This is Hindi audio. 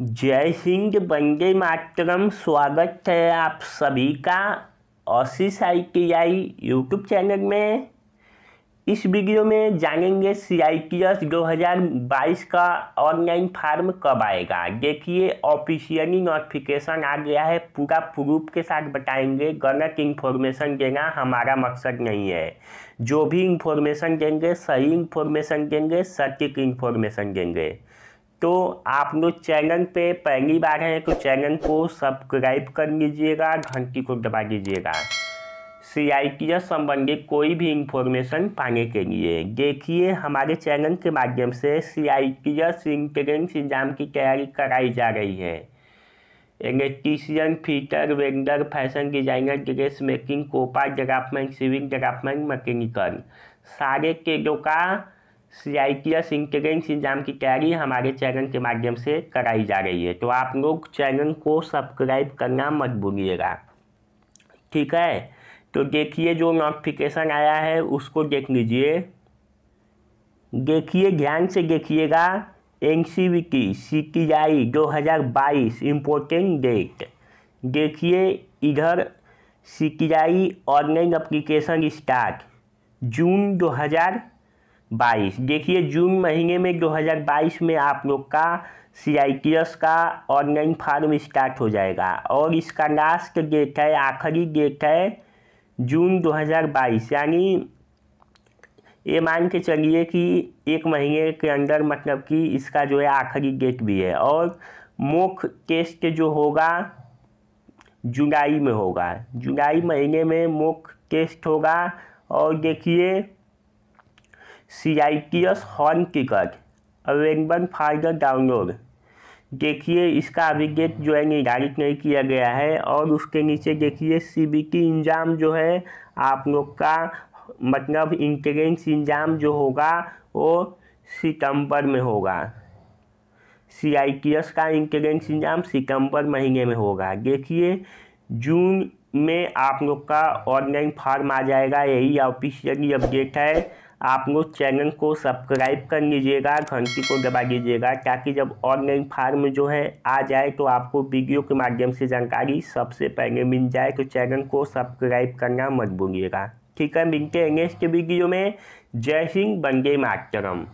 जय हिंद वंदे मातरम स्वागत है आप सभी का Oasis I T I YouTube channel में इस वीडियो में जानेंगे सी आई टी एस दो हज़ार बाईस का ऑनलाइन फार्म कब आएगा देखिए ऑफिशियली नोटिफिकेशन आ गया है पूरा प्रूफ के साथ बताएंगे गलत इन्फॉर्मेशन देना हमारा मकसद नहीं है जो भी इन्फॉर्मेशन देंगे सही इन्फॉर्मेशन देंगे सटीक इन्फॉर्मेशन देंगे तो आप लोग चैनल पे पहली बार हैं तो चैनल को सब्सक्राइब कर लीजिएगा घंटी को दबा दीजिएगा सी आई टी एस संबंधित कोई भी इंफॉर्मेशन पाने के लिए देखिए हमारे चैनल के माध्यम से C I T S entrance exam की तैयारी कराई जा रही है electrician fitter welder fashion designer dress making COPA development sewing development mechanical सारे केजों का C I T S entrance exam की तैयारी हमारे चैनल के माध्यम से कराई जा रही है तो आप लोग चैनल को सब्सक्राइब करना मत भूलिएगा ठीक है तो देखिए जो नोटिफिकेशन आया है उसको देख लीजिए देखिए ध्यान से देखिएगा N C B T C T I दो हज़ार बाईस इम्पोर्टेंट डेट देखिए इधर C T I online application start June दो हज़ार बाईस देखिए जून महीने में 2022 में आप लोग का सी आई टी एस का ऑनलाइन फार्म स्टार्ट हो जाएगा और इसका लास्ट डेट है आखिरी डेट है जून 2022 यानी ये मान के चलिए कि एक महीने के अंदर मतलब कि इसका जो है आखिरी डेट भी है और मोख टेस्ट जो होगा जुलाई में होगा जुलाई महीने में मोख टेस्ट होगा और देखिए C I T S hall ticket available फाइदर डाउनलोड देखिए इसका अभी गेट जो है निर्धारित नहीं किया गया है और उसके नीचे देखिए सी बी टी इंजाम जो है आप लोग का मतलब इंट्रेंस इंजाम जो होगा वो सितंबर में होगा सी आई टी एस का इंट्रेंस इंजाम सितंबर महीने में होगा देखिए जून में आप लोग का ऑनलाइन फॉर्म आ जाएगा यही ऑफिशियली अपडेट है आप लोग चैनल को सब्सक्राइब कर लीजिएगा घंटी को दबा दीजिएगा ताकि जब ऑनलाइन फार्म जो है आ जाए तो आपको वीडियो के माध्यम से जानकारी सबसे पहले मिल जाए तो चैनल को सब्सक्राइब करना मत भूलिएगा ठीक है मिलते हैं नेक्स्ट वीडियो में जय हिंद बंदे मातरम